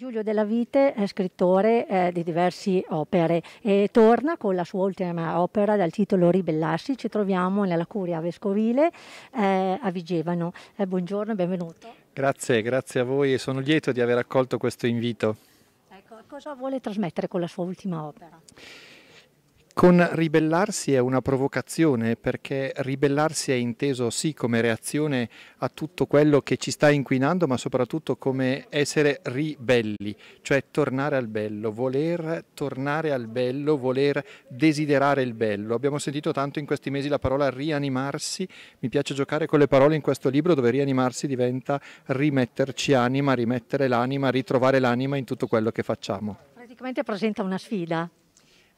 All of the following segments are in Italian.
Giulio Della Vite è scrittore eh, di diverse opere e torna con la sua ultima opera dal titolo Ribellarsi. Ci troviamo nella curia vescovile eh, a Vigevano. Eh, buongiorno e benvenuto. Grazie, grazie a voi e sono lieto di aver accolto questo invito. Ecco, cosa vuole trasmettere con la sua ultima opera? Con ribellarsi è una provocazione perché ribellarsi è inteso sì come reazione a tutto quello che ci sta inquinando ma soprattutto come essere ribelli, cioè tornare al bello, voler tornare al bello, voler desiderare il bello. Abbiamo sentito tanto in questi mesi la parola rianimarsi, mi piace giocare con le parole in questo libro dove rianimarsi diventa rimetterci anima, rimettere l'anima, ritrovare l'anima in tutto quello che facciamo. Praticamente presenta una sfida.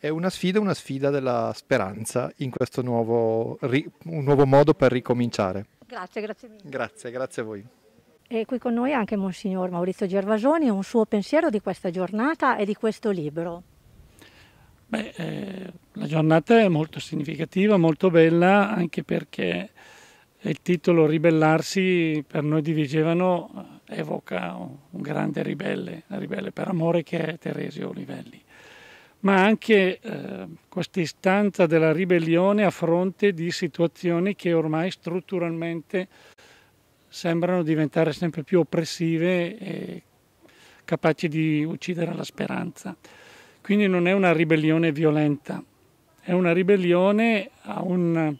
È una sfida, una sfida della speranza in questo nuovo, un nuovo modo per ricominciare. Grazie, grazie mille. Grazie, grazie a voi. E qui con noi anche Monsignor Maurizio Gervasoni, un suo pensiero di questa giornata e di questo libro. Beh, eh, la giornata è molto significativa, molto bella, anche perché il titolo Ribellarsi per noi di Vigevano evoca un grande ribelle, un ribelle per amore che è Teresio Olivelli ma anche eh, questa istanza della ribellione a fronte di situazioni che ormai strutturalmente sembrano diventare sempre più oppressive e capaci di uccidere la speranza. Quindi non è una ribellione violenta, è una ribellione a un,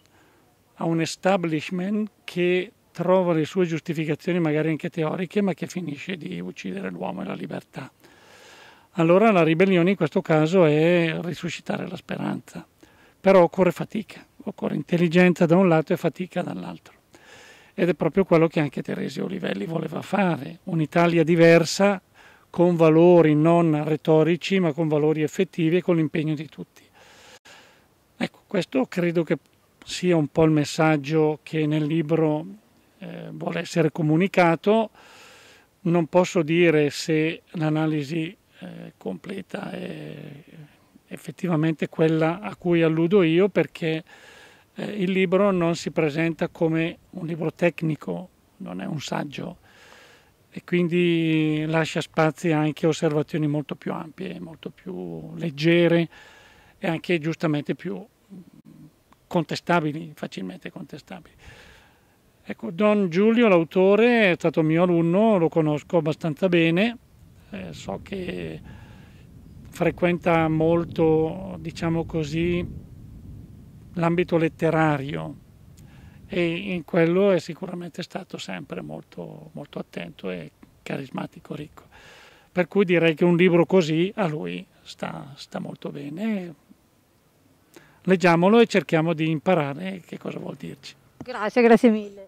a un establishment che trova le sue giustificazioni magari anche teoriche, ma che finisce di uccidere l'uomo e la libertà allora la ribellione in questo caso è risuscitare la speranza. Però occorre fatica, occorre intelligenza da un lato e fatica dall'altro. Ed è proprio quello che anche Teresio Olivelli voleva fare, un'Italia diversa con valori non retorici ma con valori effettivi e con l'impegno di tutti. Ecco, questo credo che sia un po' il messaggio che nel libro eh, vuole essere comunicato. Non posso dire se l'analisi eh, completa è effettivamente quella a cui alludo io perché eh, il libro non si presenta come un libro tecnico, non è un saggio e quindi lascia spazi anche a osservazioni molto più ampie, molto più leggere e anche giustamente più contestabili, facilmente contestabili. Ecco, Don Giulio, l'autore, è stato mio alunno, lo conosco abbastanza bene eh, so che frequenta molto, diciamo così, l'ambito letterario e in quello è sicuramente stato sempre molto, molto attento e carismatico, ricco. Per cui direi che un libro così a lui sta, sta molto bene. Leggiamolo e cerchiamo di imparare che cosa vuol dirci. Grazie, grazie mille.